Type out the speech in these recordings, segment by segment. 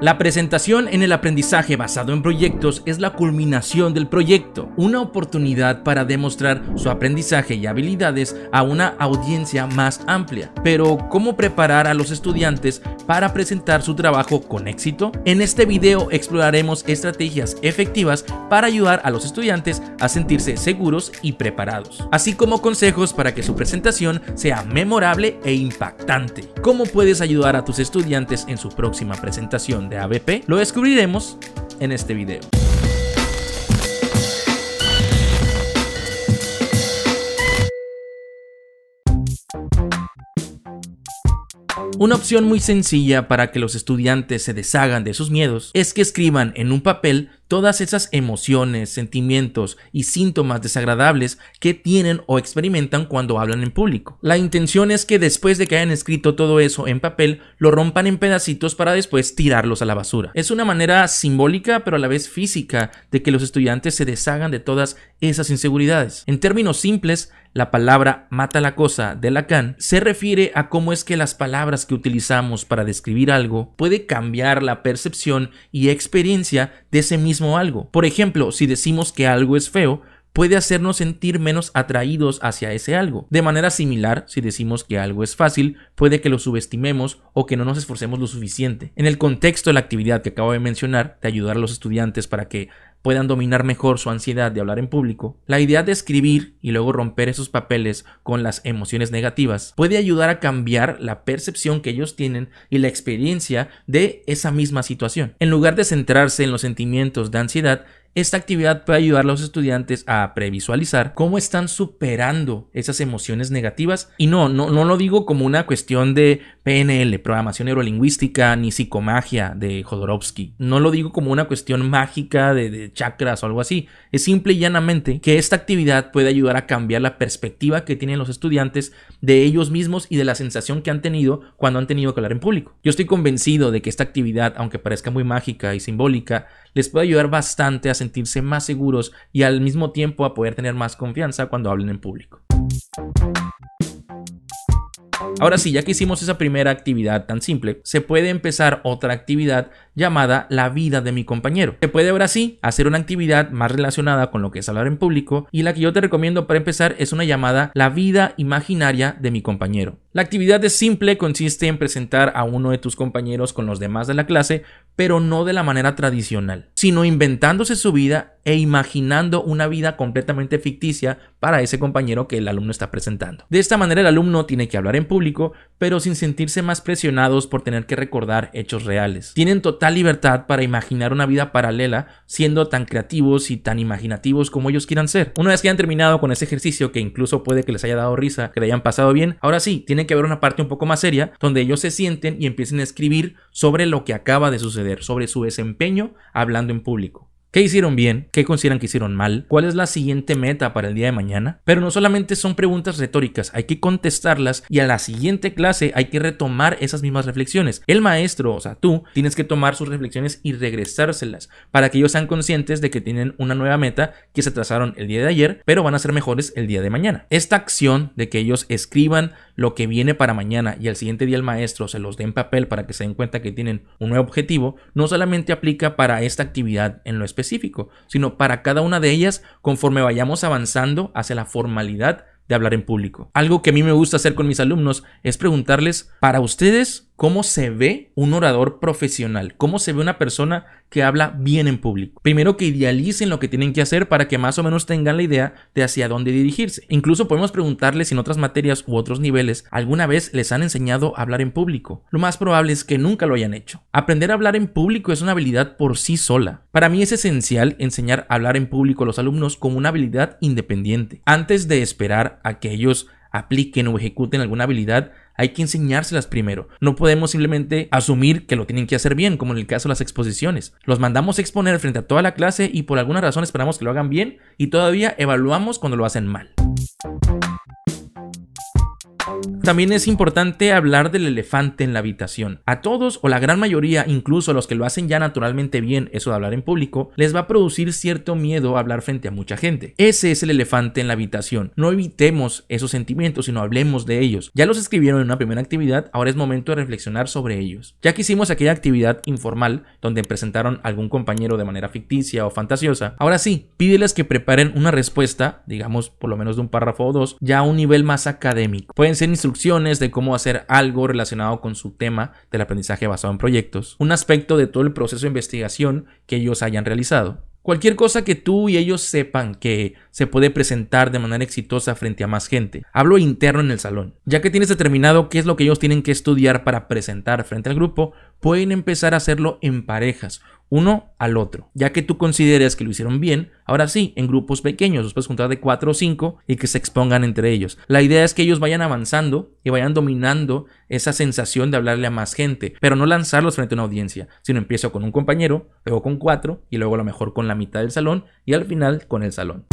La presentación en el aprendizaje basado en proyectos es la culminación del proyecto, una oportunidad para demostrar su aprendizaje y habilidades a una audiencia más amplia. Pero, ¿cómo preparar a los estudiantes para presentar su trabajo con éxito? En este video exploraremos estrategias efectivas para ayudar a los estudiantes a sentirse seguros y preparados, así como consejos para que su presentación sea memorable e impactante. ¿Cómo puedes ayudar a tus estudiantes en su próxima presentación? de ABP? Lo descubriremos en este video. Una opción muy sencilla para que los estudiantes se deshagan de sus miedos es que escriban en un papel todas esas emociones, sentimientos y síntomas desagradables que tienen o experimentan cuando hablan en público. La intención es que después de que hayan escrito todo eso en papel, lo rompan en pedacitos para después tirarlos a la basura. Es una manera simbólica pero a la vez física de que los estudiantes se deshagan de todas esas inseguridades. En términos simples, la palabra mata la cosa de Lacan se refiere a cómo es que las palabras que utilizamos para describir algo puede cambiar la percepción y experiencia de ese mismo algo. Por ejemplo, si decimos que algo es feo, puede hacernos sentir menos atraídos hacia ese algo. De manera similar, si decimos que algo es fácil, puede que lo subestimemos o que no nos esforcemos lo suficiente. En el contexto de la actividad que acabo de mencionar, de ayudar a los estudiantes para que puedan dominar mejor su ansiedad de hablar en público, la idea de escribir y luego romper esos papeles con las emociones negativas puede ayudar a cambiar la percepción que ellos tienen y la experiencia de esa misma situación. En lugar de centrarse en los sentimientos de ansiedad, esta actividad puede ayudar a los estudiantes a previsualizar cómo están superando esas emociones negativas. Y no, no, no lo digo como una cuestión de PNL, programación neurolingüística, ni psicomagia de Jodorowsky. No lo digo como una cuestión mágica de, de chakras o algo así. Es simple y llanamente que esta actividad puede ayudar a cambiar la perspectiva que tienen los estudiantes de ellos mismos y de la sensación que han tenido cuando han tenido que hablar en público. Yo estoy convencido de que esta actividad, aunque parezca muy mágica y simbólica, les puede ayudar bastante a sentir sentirse más seguros y al mismo tiempo a poder tener más confianza cuando hablen en público. Ahora sí, ya que hicimos esa primera actividad tan simple, se puede empezar otra actividad llamada la vida de mi compañero. Se puede ahora sí hacer una actividad más relacionada con lo que es hablar en público y la que yo te recomiendo para empezar es una llamada la vida imaginaria de mi compañero. La actividad es simple, consiste en presentar a uno de tus compañeros con los demás de la clase, pero no de la manera tradicional, sino inventándose su vida e imaginando una vida completamente ficticia para ese compañero que el alumno está presentando. De esta manera el alumno tiene que hablar en público, pero sin sentirse más presionados por tener que recordar hechos reales. Tienen total libertad para imaginar una vida paralela, siendo tan creativos y tan imaginativos como ellos quieran ser. Una vez que han terminado con ese ejercicio, que incluso puede que les haya dado risa, que le hayan pasado bien, ahora sí, tienen que haber una parte un poco más seria donde ellos se sienten y empiecen a escribir sobre lo que acaba de suceder, sobre su desempeño hablando en público. ¿Qué hicieron bien? ¿Qué consideran que hicieron mal? ¿Cuál es la siguiente meta para el día de mañana? Pero no solamente son preguntas retóricas, hay que contestarlas y a la siguiente clase hay que retomar esas mismas reflexiones. El maestro, o sea, tú, tienes que tomar sus reflexiones y regresárselas para que ellos sean conscientes de que tienen una nueva meta que se trazaron el día de ayer, pero van a ser mejores el día de mañana. Esta acción de que ellos escriban lo que viene para mañana y al siguiente día el maestro se los dé en papel para que se den cuenta que tienen un nuevo objetivo, no solamente aplica para esta actividad en lo específico, sino para cada una de ellas conforme vayamos avanzando hacia la formalidad de hablar en público. Algo que a mí me gusta hacer con mis alumnos es preguntarles, para ustedes, cómo se ve un orador profesional, cómo se ve una persona que habla bien en público. Primero que idealicen lo que tienen que hacer para que más o menos tengan la idea de hacia dónde dirigirse. Incluso podemos preguntarles si en otras materias u otros niveles alguna vez les han enseñado a hablar en público. Lo más probable es que nunca lo hayan hecho. Aprender a hablar en público es una habilidad por sí sola. Para mí es esencial enseñar a hablar en público a los alumnos como una habilidad independiente. Antes de esperar a que ellos apliquen o ejecuten alguna habilidad, hay que enseñárselas primero. No podemos simplemente asumir que lo tienen que hacer bien, como en el caso de las exposiciones. Los mandamos a exponer frente a toda la clase y por alguna razón esperamos que lo hagan bien y todavía evaluamos cuando lo hacen mal. También es importante hablar del elefante en la habitación. A todos o la gran mayoría, incluso a los que lo hacen ya naturalmente bien, eso de hablar en público, les va a producir cierto miedo hablar frente a mucha gente. Ese es el elefante en la habitación. No evitemos esos sentimientos, sino hablemos de ellos. Ya los escribieron en una primera actividad, ahora es momento de reflexionar sobre ellos. Ya que hicimos aquella actividad informal donde presentaron a algún compañero de manera ficticia o fantasiosa, ahora sí, pídeles que preparen una respuesta, digamos por lo menos de un párrafo o dos, ya a un nivel más académico. Pueden instrucciones de cómo hacer algo relacionado con su tema del aprendizaje basado en proyectos, un aspecto de todo el proceso de investigación que ellos hayan realizado. Cualquier cosa que tú y ellos sepan que se puede presentar de manera exitosa frente a más gente. Hablo interno en el salón. Ya que tienes determinado qué es lo que ellos tienen que estudiar para presentar frente al grupo, pueden empezar a hacerlo en parejas uno al otro. Ya que tú consideres que lo hicieron bien, ahora sí, en grupos pequeños, los puedes juntar de cuatro o cinco y que se expongan entre ellos. La idea es que ellos vayan avanzando y vayan dominando esa sensación de hablarle a más gente, pero no lanzarlos frente a una audiencia, sino empiezo con un compañero, luego con cuatro y luego a lo mejor con la mitad del salón y al final con el salón.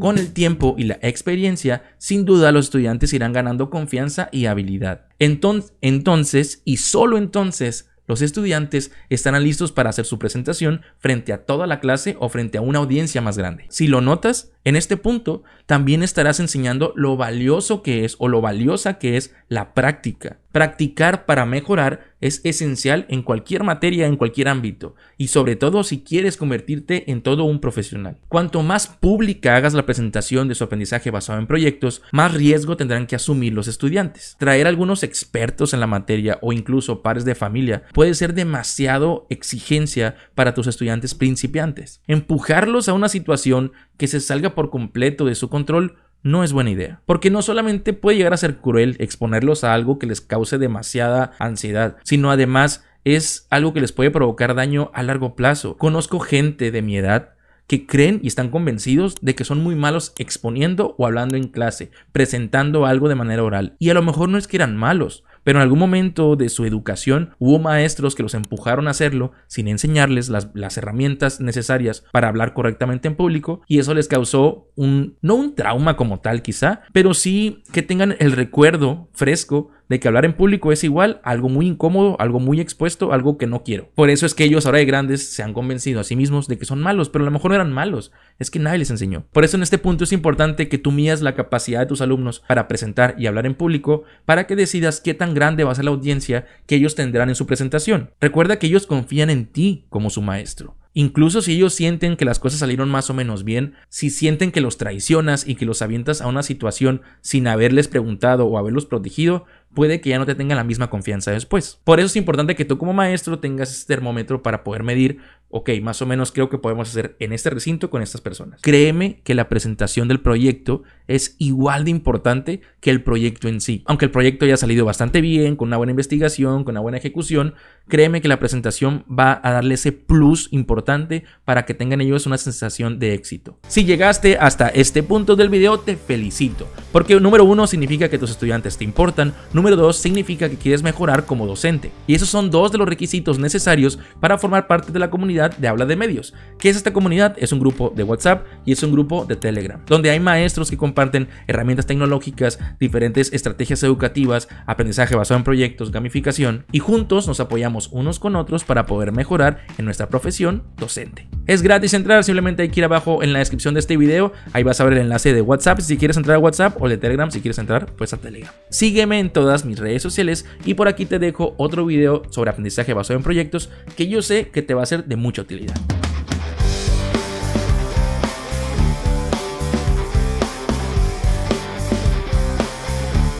Con el tiempo y la experiencia, sin duda los estudiantes irán ganando confianza y habilidad. Entonces, entonces y solo entonces los estudiantes estarán listos para hacer su presentación frente a toda la clase o frente a una audiencia más grande. Si lo notas, en este punto también estarás enseñando lo valioso que es o lo valiosa que es la práctica. Practicar para mejorar es esencial en cualquier materia, en cualquier ámbito, y sobre todo si quieres convertirte en todo un profesional. Cuanto más pública hagas la presentación de su aprendizaje basado en proyectos, más riesgo tendrán que asumir los estudiantes. Traer algunos expertos en la materia o incluso pares de familia puede ser demasiado exigencia para tus estudiantes principiantes. Empujarlos a una situación que se salga por completo de su control no es buena idea, porque no solamente puede llegar a ser cruel exponerlos a algo que les cause demasiada ansiedad, sino además es algo que les puede provocar daño a largo plazo. Conozco gente de mi edad que creen y están convencidos de que son muy malos exponiendo o hablando en clase, presentando algo de manera oral. Y a lo mejor no es que eran malos, pero en algún momento de su educación hubo maestros que los empujaron a hacerlo sin enseñarles las, herramientas necesarias para hablar correctamente en público y eso les causó un, no un trauma como tal quizá, pero sí que tengan el recuerdo fresco de que hablar en público es igual algo muy incómodo, algo muy expuesto, algo que no quiero. Por eso es que ellos ahora de grandes se han convencido a sí mismos de que son malos, pero a lo mejor no eran malos, es que nadie les enseñó. Por eso en este punto es importante que tú mías la capacidad de tus alumnos para presentar y hablar en público para que decidas qué tan grande va a ser la audiencia que ellos tendrán en su presentación. Recuerda que ellos confían en ti como su maestro. Incluso si ellos sienten que las cosas salieron más o menos bien, si sienten que los traicionas y que los avientas a una situación sin haberles preguntado o haberlos protegido, puede que ya no te tengan la misma confianza después. Por eso es importante que tú como maestro tengas este termómetro para poder medir, ok, más o menos creo que podemos hacer en este recinto con estas personas. Créeme que la presentación del proyecto es igual de importante que el proyecto en sí. Aunque el proyecto haya salido bastante bien, con una buena investigación, con una buena ejecución, créeme que la presentación va a darle ese plus importante para que tengan ellos una sensación de éxito. Si llegaste hasta este punto del video, te felicito, porque número uno significa que tus estudiantes te importan, Número 2, significa que quieres mejorar como docente. Y esos son dos de los requisitos necesarios para formar parte de la comunidad de habla de medios. ¿Qué es esta comunidad? Es un grupo de WhatsApp y es un grupo de Telegram, donde hay maestros que comparten herramientas tecnológicas, diferentes estrategias educativas, aprendizaje basado en proyectos, gamificación, y juntos nos apoyamos unos con otros para poder mejorar en nuestra profesión docente. Es gratis entrar, simplemente hay que ir abajo en la descripción de este video, ahí vas a ver el enlace de WhatsApp si quieres entrar a WhatsApp o de Telegram si quieres entrar pues a Telegram. Sígueme en todo todas mis redes sociales y por aquí te dejo otro video sobre aprendizaje basado en proyectos que yo sé que te va a ser de mucha utilidad.